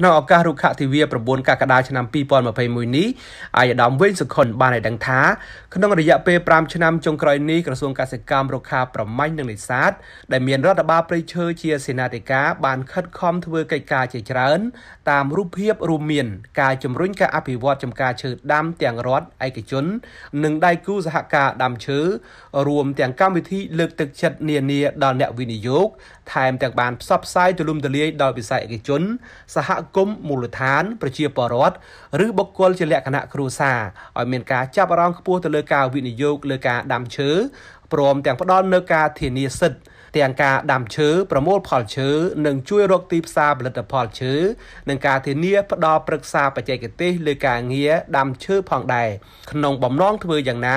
ក្នុងឱកាសរុក្ខទិវា9កក្កដាឆ្នាំ2021នេះអាយដាមវិញសុខុនបានឲ្យដឹងថាក្នុងរយៈពេល5ឆ្នាំចុងក្រោយនេះក្រសួងកសិកម្មរុក្ខាប្រមាញ់និងនេសាទដែលមានរដ្ឋបាលព្រៃឈើជាសេនាធិការបានខិតខំធ្វើកិច្ចការជាច្រើន តាមរូបភាពរួមមានការជំរុញការអភិវឌ្ឍចំការឈើដាំទាំងរដ្ឋឯកជន និងដៃគូសហការដាំឈើរួម ទាំងកម្មវិធីលើកទឹកចិត្តនានាដល់អ្នកវិនិយោគថែមទាំងបានផ្សព្វផ្សាយទូលំទូលាយដល់វិស័យឯកជនសហគមន៍មូលដ្ឋានប្រជាពលរដ្ឋឬបុគ្គលជាលក្ខណៈគ្រួសារឲ្យមានការចាប់អារម្មណ៍ខ្ពស់ទៅលើការវិនិយោគលើការដាំឈើព្រមទាំងផ្ដល់នូវការធានាសិទ្ធិទាំងការដាំឈើប្រមូល ផលឈើនិងជួយរកទីផ្សារផលិតផលឈើនិងការធានាផ្ដល់ប្រឹក្សាបច្ចេកទេសលើការងារដាំឈើផងដែរក្នុងបំណងធ្វើយ៉ាងណា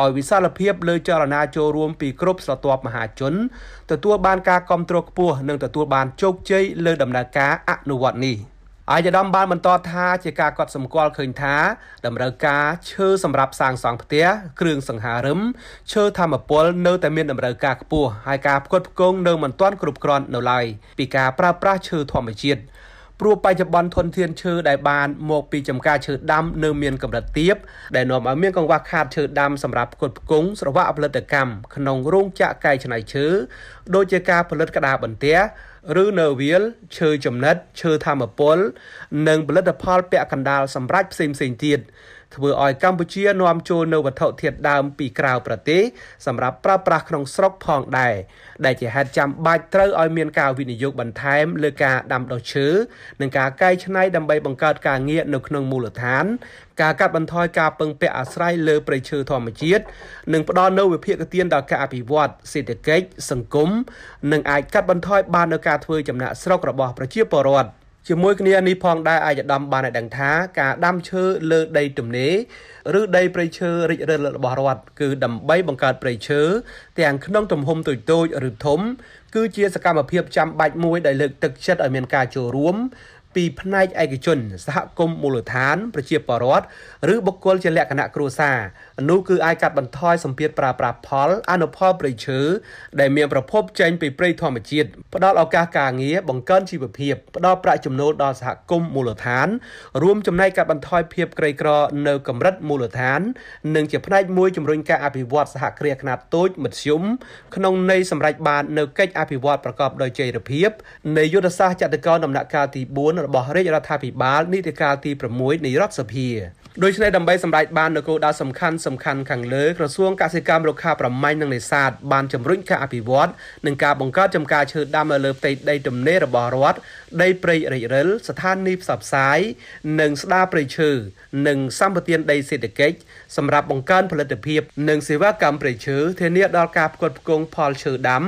ឲ្យវិសាលភាព លើចលនាចូលរួមពី គ្រប់ស្រទាប់មហាជនទទួលបានការគ្រប់គ្រងខ្ពស់និងទទួលបានជោគជ័យលើដំណើរការអនុវត្តនេះ។អាយដាមបានបន្តថាជាការកត់សម្គាល់ឃើញថាតម្រូវការឈើសម្រាប់សាងសង់ផ្ទះគ្រឿងសង្ហារឹមឈើធម្មពលនៅតែមានតម្រូវការខ្ពស់ហើយការផ្គត់ផ្គង់នៅមិនទាន់គ្រប់គ្រាន់នៅឡើយពីការប្រើប្រាស់ឈើធម្មជាតិព្រោះបច្ចុប្បន្នធនធានឈើដែលបាន មកពីចំការឈើដាំនៅមានកម្រិតទាបដែលនាំឲ្យមានកង្វះខាតឈើដាំសម្រាប់ផ្គត់ផ្គង់ស្រវាក់ផលិតកម្មក្នុងរោងចក្រកែច្នៃឈើដូចជាការផលិតក្តារបន្ទះឬនៅវាលឈើចំណិតឈើធម្មពលនិងផលិតផលពាក់កណ្ដាលសម្រាប់ផ្សេងៗទៀតធ្វើឲ្យកម្ពុជា នាំចូលនៅវត្ថុធាតុដើមពីក្រៅប្រទេសសម្រាប់ប្រើប្រាស់ក្នុងស្រុក ផងដែរដែលជាហេតុចាំបាច់ត្រូវឲ្យមានការវិនិយោគបន្ថែមលើការដាំដុះឈើនិងការកែច្នៃដើម្បីបង្កើតការងារនៅក្នុងមូលដ្ឋានការកាត់បន្ថយការពឹងពាក់អាស្រ័យលើប្រៃឈើធម្មជាតិនិងផ្ដល់នូវវិភាគទានដល់ការអភិវឌ្ឍសេដ្ឋកិច្ចសង្គមនិងអាចកាត់បន្ថយបាននូវការធ្វើចំណាក់ស្រុករបស់ប្រជាពលរដ្ឋ។ជាមួយគ្នានេះផងដែរអាយដាមបានឲ្យដឹងថា ការដាំឈើលើដីទំនេរឬដីព្រៃឈើរិចរិលរបស់រដ្ឋគឺដើម្បីបង្កើតព្រៃឈើទាំងក្នុងទំហំតូចតូចឬធំ គឺជាសកម្មភាពចាំបាច់មួយដែលលើកទឹកចិត្តឲ្យមានការចូលរួមពីផ្នែកឯកជនសហគមន៍មូលដ្ឋាន ប្រជាពលរដ្ឋឬបុគ្គលជាលក្ខណៈគ្រួសារនោះគឺអាចកាត់បន្ថយសម្ពាធប្រើប្រាស់ផល អនុផលព្រៃឈើដែលមានប្រភព ចេញពីព្រៃធម្មជាតិផ្ដល់ឱកាសការងារបង្កើនជីវភាពផ្ដល់ប្រាក់ចំណូលដល់សហគមន៍មូលដ្ឋានរួមចំណែកកាត់បន្ថយភាពក្រីក្រនៅកម្រិតមូលដ្ឋាននិងជាផ្នែកមួយជំរុញការអភិវឌ្ឍសហគ្រាសខ្នាតតូចមធ្យមក្នុងន័យសម្រេចបាននៅកិច្ចអភិវឌ្ឍប្រកបដោយចីរភាពនៃយុទ្ធសាស្ត្រចតកោដំណាក់កាលទី4របស់រាជរដ្ឋាភិបាលនីតិកាលទី6នៃរដ្ឋសភាដូច្នេះដើម្បីសម្រេចបាននូវគោលដៅសំខាន់សំខាន់ខាងលើក្រសួងកសិកម្មរុក្ខាប្រមាញ់និងនេសាទបានជំរុញការអភិវឌ្ឍនិងការបង្កើតចំការឈើដាំនៅលើផ្ទៃដីទំនេររបស់រដ្ឋដីព្រៃរិចរិលស្ថានីយផ្សព្វផ្សាយ និងស្ដារព្រៃឈើនិងសម្បទានដីសេដ្ឋកិច្ចសម្រាប់បង្កើនផលិតភាពនិងសេវាកម្មព្រៃឈើធានាដល់ការផ្គត់ផ្គង់ផលឈើដាំ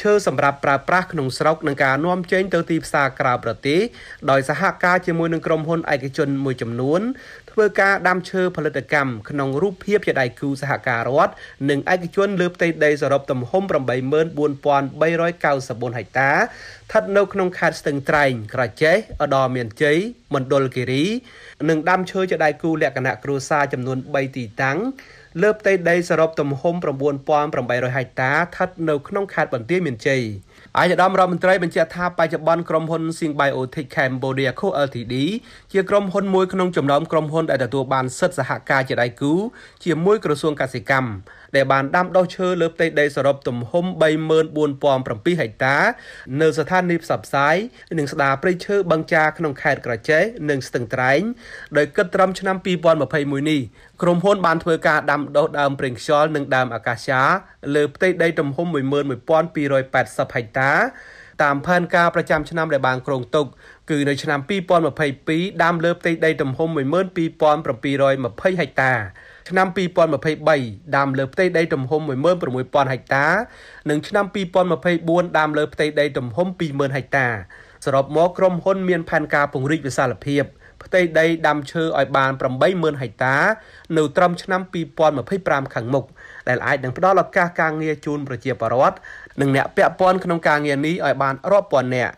ឈើសម្រាប់ប្រើប្រាស់ក្នុងស្រុកនិងការនាំចេញទៅទីផ្សារក្រៅប្រទេសដោយសហការជាមួយនឹងក្រុមហ៊ុនឯកជនមួយចំនួនធ្វើការដាំឈើផលិតកម្មក្នុងរូបភាពជាដៃគូសហការរដ្ឋនិងឯកជនលើផ្ទៃដីសរុបទំហំ84394ហិកតាស្ថិតនៅក្នុងខេត្តស្ទឹងត្រែងក្រចេះឧត្តរមានជ័យមណ្ឌលគិរីនិងដាំឈើជាដៃគូលក្ខណៈគ្រួសារចំនួន3ទីតាំងលើផ្ទៃដីសរុបទំហំ9800ហិកតាស្ថិតនៅក្នុងខេត្តបន្ទាយមានជ័យអាយដាមរដ្ឋមន្ត្រីបញ្ជាក់ថាបច្ចុប្បន្នក្រុមហ៊ុន Sing Biotech Cambodia Co Ltd ជាក្រុមហ៊ុនមួយក្នុងចំណោមក្រុមហ៊ុនដែលទទួលបាន សិទ្ធិសហការជាដៃគូជាមួយក្រសួងកសិកម្មដែលបានដាំដុះឈើលើផ្ទៃដីសរុបទំហំ347ហិកតា នៅស្ថានីយ៍ផ្សព្វផ្សាយនិងស្ដារព្រៃឈើបឹងចា ក្នុងខេត្តក្រចេះនិងស្ទឹងត្រែងដោយគិតត្រឹមឆ្នាំ2021នេះក្រុមហ៊ុន បានធ្វើការដាំដុះដើមប្រេងខ្យល់និងដើមអាកាសាលើផ្ទៃដីទំហំ11280ហិកតាការតាមផែនការប្រចាំឆ្នាំដែលបានគ្រោងទុកគឺនៅឆ្នាំ2022ដាំលើផ្ទៃដីទំហំ12720ហិកតា ឆ្នាំ2023ដាំលើផ្ទៃដីទំហំ16000ហិកតានិងឆ្នាំ2024ដាំលើផ្ទៃដីទំហំ20000ហិកតាសរុបមកក្រុមហ៊ុនមានផែនការពង្រីកវិសាលភាពផ្ទៃដីដាំឈើឲ្យបាន80000ហិកតា នៅត្រឹមឆ្នាំ2025ខាងមុខដែលអាចនឹងផ្ដល់ឱកាសការងារជូនប្រជាពលរដ្ឋនិងអ្នកពាក់ព័ន្ធក្នុងការងារនេះឲ្យបានរាប់ពាន់នាក់